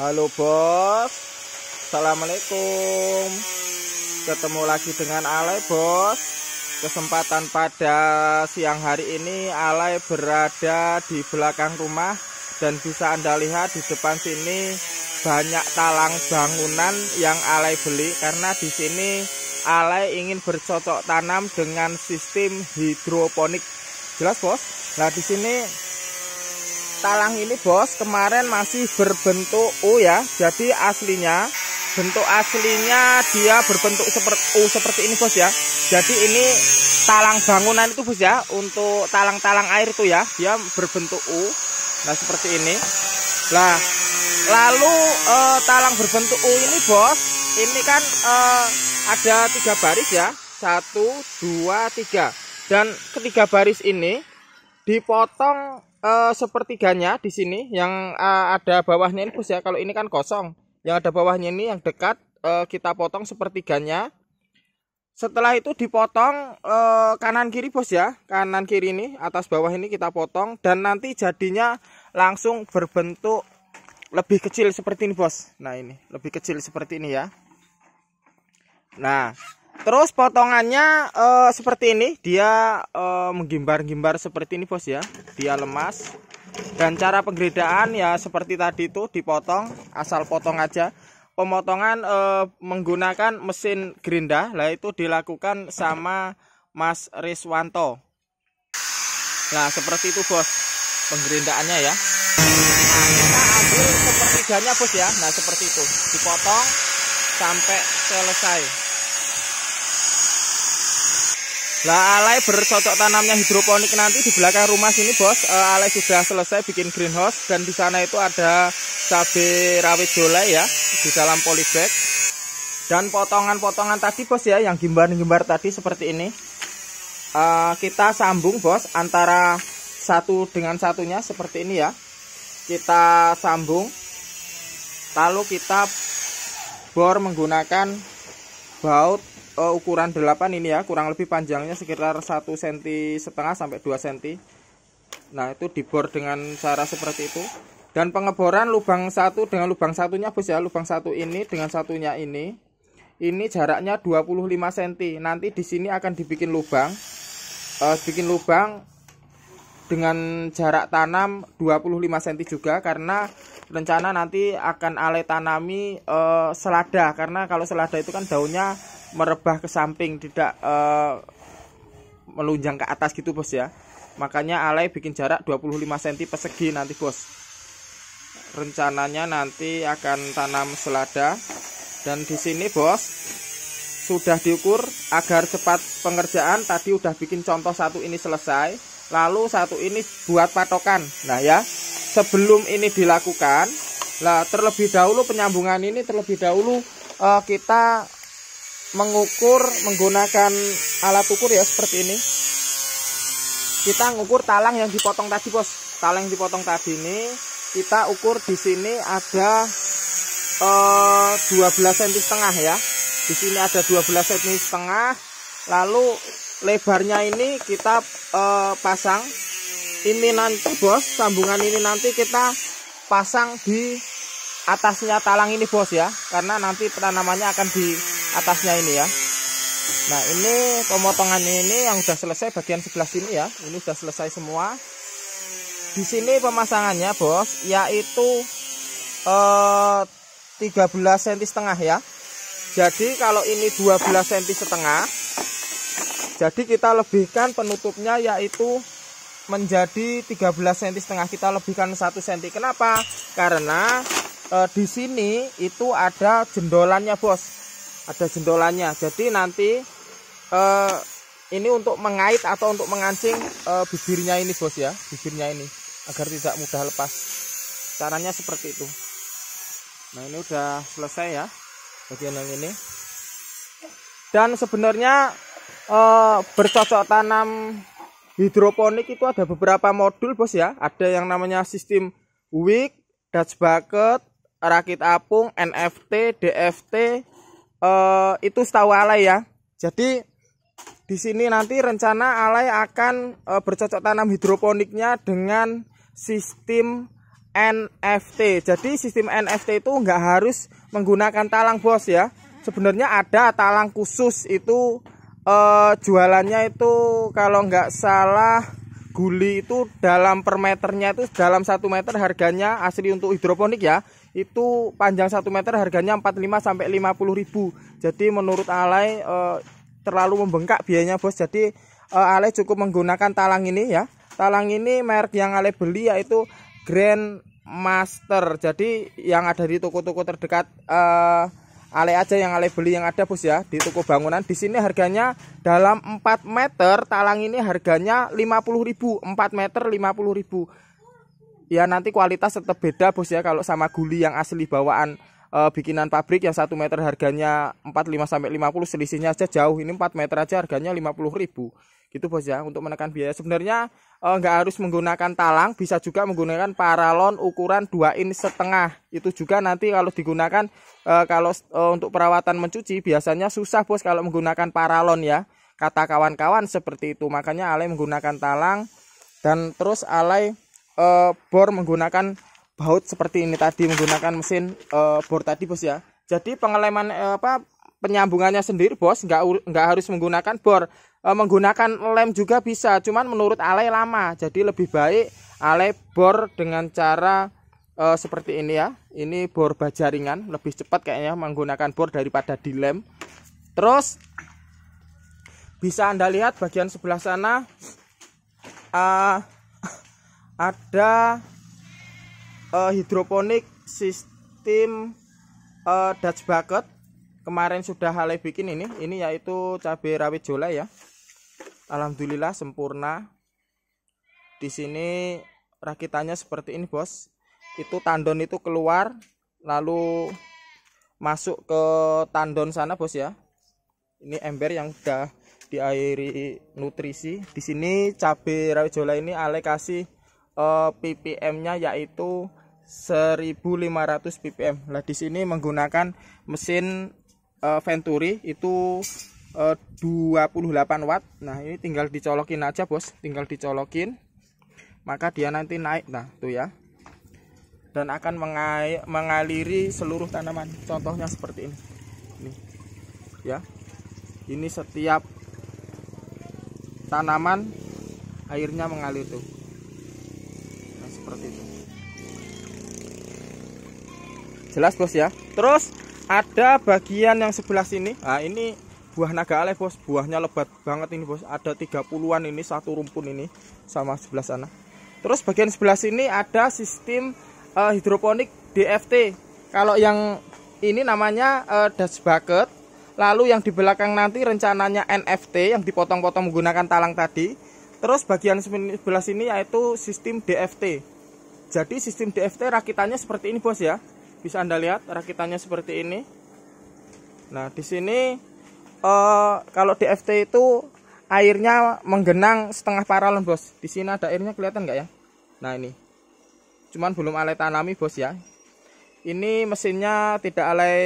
Halo bos Assalamualaikum Ketemu lagi dengan Alay bos Kesempatan pada siang hari ini Alay berada di belakang rumah Dan bisa anda lihat di depan sini Banyak talang bangunan yang Alay beli Karena di sini Alay ingin bercocok tanam dengan sistem hidroponik Jelas bos? Nah di sini talang ini bos kemarin masih berbentuk U ya jadi aslinya bentuk aslinya dia berbentuk seperti U seperti ini bos ya jadi ini talang bangunan itu bos ya untuk talang-talang air itu ya dia berbentuk U nah seperti ini lah lalu e, talang berbentuk U ini bos ini kan e, ada tiga baris ya satu dua tiga dan ketiga baris ini dipotong uh, sepertiganya di sini yang uh, ada bawahnya ini bos ya. Kalau ini kan kosong. Yang ada bawahnya ini yang dekat uh, kita potong sepertiganya. Setelah itu dipotong uh, kanan kiri bos ya. Kanan kiri ini atas bawah ini kita potong dan nanti jadinya langsung berbentuk lebih kecil seperti ini bos. Nah ini lebih kecil seperti ini ya. Nah Terus potongannya uh, seperti ini, dia uh, eh, menggimbar-gimbar seperti ini bos ya, dia lemas. Dan cara penggeredaan ya seperti tadi itu dipotong, asal potong aja. Pemotongan uh, menggunakan mesin gerinda, lah itu dilakukan sama Mas Riswanto. Nah seperti itu bos, penggerindaannya ya. Nah kita ambil sepertiganya bos ya, nah seperti itu, dipotong sampai selesai. Lah alai bercocok tanamnya hidroponik nanti di belakang rumah sini bos. Uh, eh, alai sudah selesai bikin greenhouse dan di sana itu ada cabai rawit jola ya di dalam polybag. Dan potongan-potongan tadi bos ya yang gimbar-gimbar tadi seperti ini. Uh, kita sambung bos antara satu dengan satunya seperti ini ya. Kita sambung. Lalu kita bor menggunakan baut uh, ukuran 8 ini ya kurang lebih panjangnya sekitar 1 cm setengah sampai 2 cm nah itu dibor dengan cara seperti itu dan pengeboran lubang satu dengan lubang satunya bos ya lubang satu ini dengan satunya ini ini jaraknya 25 cm nanti di sini akan dibikin lubang uh, bikin lubang dengan jarak tanam 25 cm juga karena rencana nanti akan ale tanami uh, selada karena kalau selada itu kan daunnya merebah ke samping tidak uh, melunjang ke atas gitu bos ya makanya alay bikin jarak 25 cm persegi nanti bos rencananya nanti akan tanam selada dan di sini bos sudah diukur agar cepat pengerjaan tadi udah bikin contoh satu ini selesai lalu satu ini buat patokan nah ya sebelum ini dilakukan lah terlebih dahulu penyambungan ini terlebih dahulu uh, kita mengukur menggunakan alat ukur ya seperti ini kita ngukur talang yang dipotong tadi bos talang yang dipotong tadi ini kita ukur di sini ada eh, dua 12 cm setengah ya di sini ada 12 cm setengah lalu lebarnya ini kita e, pasang ini nanti bos sambungan ini nanti kita pasang di atasnya talang ini bos ya karena nanti penanamannya akan di atasnya ini ya nah ini pemotongan ini yang sudah selesai bagian sebelah sini ya ini sudah selesai semua di sini pemasangannya bos yaitu eh, 13 cm setengah ya jadi kalau ini 12 cm setengah jadi kita lebihkan penutupnya yaitu menjadi 13 cm setengah kita lebihkan 1 cm kenapa karena eh, di sini itu ada jendolannya bos ada jendolannya jadi nanti eh, ini untuk mengait atau untuk mengancing eh, bibirnya ini bos ya bibirnya ini agar tidak mudah lepas caranya seperti itu nah ini udah selesai ya bagian yang ini dan sebenarnya eh, bercocok tanam hidroponik itu ada beberapa modul bos ya ada yang namanya sistem wig Dutch bucket rakit apung, NFT, DFT, uh, itu setahu alay ya. Jadi di sini nanti rencana alay akan uh, bercocok tanam hidroponiknya dengan sistem NFT. Jadi sistem NFT itu nggak harus menggunakan talang bos ya. Sebenarnya ada talang khusus itu eh, jualannya itu kalau nggak salah guli itu dalam per meternya itu dalam satu meter harganya asli untuk hidroponik ya itu panjang satu meter harganya 45 sampai 50 ribu jadi menurut alay e, terlalu membengkak biayanya bos jadi e, alay cukup menggunakan talang ini ya talang ini merek yang alay beli yaitu Grand Master jadi yang ada di toko-toko terdekat eh, Ale aja yang Ale beli yang ada bos ya di toko bangunan. Di sini harganya dalam 4 meter, talang ini harganya 50.000, 4 meter 50.000. Ya nanti kualitas tetap beda bos ya kalau sama guli yang asli bawaan e, bikinan pabrik yang 1 meter harganya 45 sampai 50 selisihnya aja jauh. Ini 4 meter aja harganya 50 ribu gitu bos ya untuk menekan biaya sebenarnya eh, nggak e, harus menggunakan talang bisa juga menggunakan paralon ukuran 2 in setengah itu juga nanti kalau digunakan e, kalau e, untuk perawatan mencuci biasanya susah bos kalau menggunakan paralon ya kata kawan-kawan seperti itu makanya alay menggunakan talang dan terus alay bor menggunakan baut seperti ini tadi menggunakan mesin bor tadi bos ya jadi pengeleman apa penyambungannya sendiri bos nggak nggak harus menggunakan bor Eh, menggunakan lem juga bisa cuman menurut alay lama jadi lebih baik alay bor dengan cara e, seperti ini ya ini bor baja ringan lebih cepat kayaknya menggunakan bor daripada dilem terus bisa anda lihat bagian sebelah sana e, ada e, hidroponik sistem e, Dutch bucket kemarin sudah Hale bikin ini ini yaitu cabai rawit jola ya Alhamdulillah sempurna. Di sini rakitannya seperti ini, Bos. Itu tandon itu keluar lalu masuk ke tandon sana, Bos ya. Ini ember yang udah diairi nutrisi. Di sini cabe rawit jola ini Ale kasih uh, eh, PPM-nya yaitu 1500 ppm. Nah, di sini menggunakan mesin uh, Venturi itu 28 eh, watt nah ini tinggal dicolokin aja bos tinggal dicolokin maka dia nanti naik nah tuh ya dan akan mengaliri seluruh tanaman contohnya seperti ini ini ya ini setiap tanaman airnya mengalir tuh nah, seperti itu jelas bos ya terus ada bagian yang sebelah sini nah ini buah naga alef bos buahnya lebat banget ini bos ada 30-an ini satu rumpun ini sama sebelah sana terus bagian sebelah sini ada sistem uh, hidroponik DFT kalau yang ini namanya uh, eh, dash bucket lalu yang di belakang nanti rencananya NFT yang dipotong-potong menggunakan talang tadi terus bagian sebelah sini yaitu sistem DFT jadi sistem DFT rakitannya seperti ini bos ya bisa anda lihat rakitannya seperti ini nah di sini uh, kalau di FT itu airnya menggenang setengah paralon bos di sini ada airnya kelihatan nggak ya nah ini cuman belum alay tanami bos ya ini mesinnya tidak alay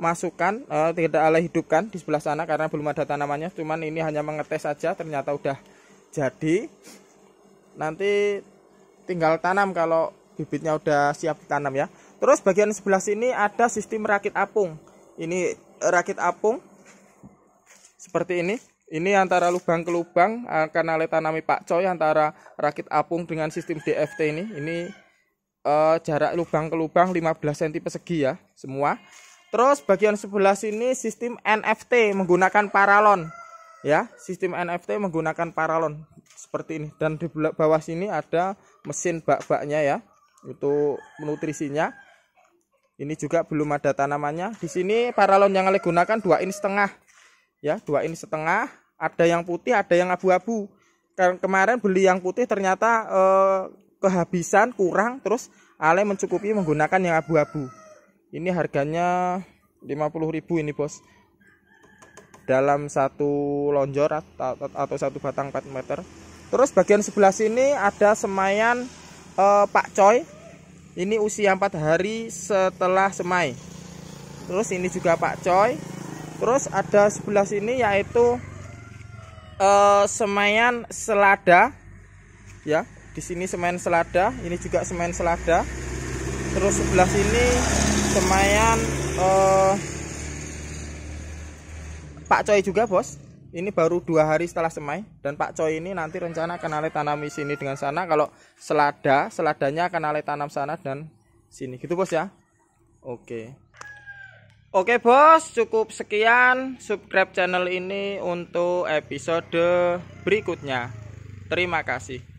masukkan uh, tidak alay hidupkan di sebelah sana karena belum ada tanamannya cuman ini hanya mengetes saja ternyata udah jadi nanti tinggal tanam kalau bibitnya udah siap ditanam ya terus bagian sebelah sini ada sistem rakit apung ini rakit apung seperti ini ini antara lubang ke lubang akan eh, ale tanami Pak Coy antara rakit apung dengan sistem DFT ini ini uh, jarak lubang ke lubang 15 cm persegi ya semua terus bagian sebelah sini sistem NFT menggunakan paralon ya sistem NFT menggunakan paralon seperti ini dan di bawah sini ada mesin bak-baknya ya untuk nutrisinya ini juga belum ada tanamannya di sini paralon yang kalian gunakan dua in setengah ya dua ini setengah ada yang putih ada yang abu-abu Karena kemarin beli yang putih ternyata eh, kehabisan kurang terus Ale mencukupi menggunakan yang abu-abu ini harganya 50.000 ini bos dalam satu lonjor atau, atau satu batang 4 meter terus bagian sebelah sini ada semayan eh, Pak Coy ini usia 4 hari setelah semai terus ini juga Pak Coy terus ada sebelah sini yaitu eh, semayan selada ya di sini semen selada ini juga semen selada terus sebelah sini semayan eh, Pak Coy juga bos ini baru dua hari setelah semai dan Pak Coy ini nanti rencana akan tanam tanami sini dengan sana kalau selada seladanya akan ale tanam sana dan sini gitu bos ya oke Oke bos, cukup sekian subscribe channel ini untuk episode berikutnya. Terima kasih.